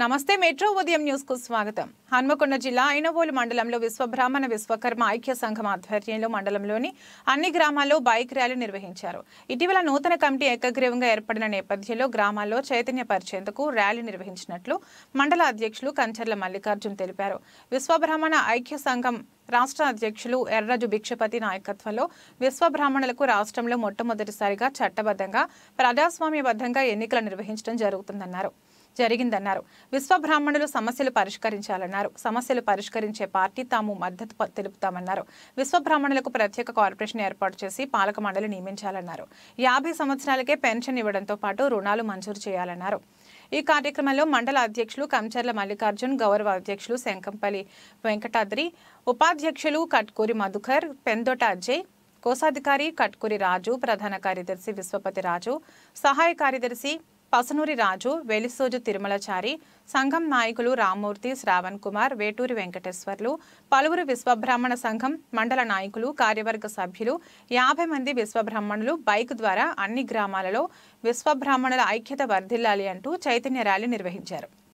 నమస్తే మెట్రో ఉదయం న్యూస్ కు స్వాగతం హన్మకొండ జిల్లా ఐనవోలు మండలంలో విశ్వబ్రాహ్మణ విశ్వకర్మ ఐక్య సంఘం ఆధ్వర్యంలో మండలంలోని అన్ని గ్రామాల్లో బైక్ ర్యాలీ నిర్వహించారు ఇటీవల నూతన కమిటీ ఏకగ్రీవంగా ఏర్పడిన నేపథ్యంలో గ్రామాల్లో చైతన్యపరిచేందుకు ర్యాలీ నిర్వహించినట్లు మండల అధ్యక్షులు కంచర్ల మల్లికార్జున్ తెలిపారు విశ్వబ్రాహ్మణ ఐక్య సంఘం రాష్ట్ర అధ్యక్షులు ఎర్రజు భిక్షపతి నాయకత్వంలో విశ్వబ్రాహ్మణులకు రాష్ట్రంలో మొట్టమొదటిసారిగా చట్టబద్ధంగా ప్రజాస్వామ్యబద్ధంగా ఎన్నికలు నిర్వహించడం జరుగుతుందన్నారు జరిగిందన్నారు విశ్వబ్రాహ్మణులు సమస్యలు పరిష్కరించాలన్నారు సమస్యలు పరిష్కరించే పార్టీ తాము మద్దతు తెలుపుతామన్నారు విశ్వబ్రాహ్మణులకు ప్రత్యేక కార్పొరేషన్ ఏర్పాటు చేసి పాలక మండలి నియమించాలన్నారు యాభై సంవత్సరాలకే పెన్షన్ ఇవ్వడంతో పాటు రుణాలు మంజూరు చేయాలన్నారు ఈ కార్యక్రమంలో మండల అధ్యక్షులు కంచర్ల మల్లికార్జున్ గౌరవ అధ్యక్షులు శంకంపల్లి వెంకటాద్రి ఉపాధ్యక్షులు కట్కూరి మధుకర్ పెందొట అజయ్ కోశాధికారి కట్కూరి రాజు ప్రధాన కార్యదర్శి విశ్వపతి రాజు సహాయ కార్యదర్శి పసనూరి రాజు వెలిసోజు తిరుమలచారి సంఘం నాయకులు రామ్మూర్తి శ్రావణ్ కుమార్ వేటూరి వెంకటేశ్వర్లు పలువురు విశ్వబ్రాహ్మణ సంఘం మండల నాయకులు కార్యవర్గ సభ్యులు యాభై మంది విశ్వబ్రాహ్మణులు బైక్ ద్వారా అన్ని గ్రామాలలో విశ్వబ్రాహ్మణుల ఐక్యత వర్ధిల్లాలి అంటూ చైతన్య ర్యాలీ నిర్వహించారు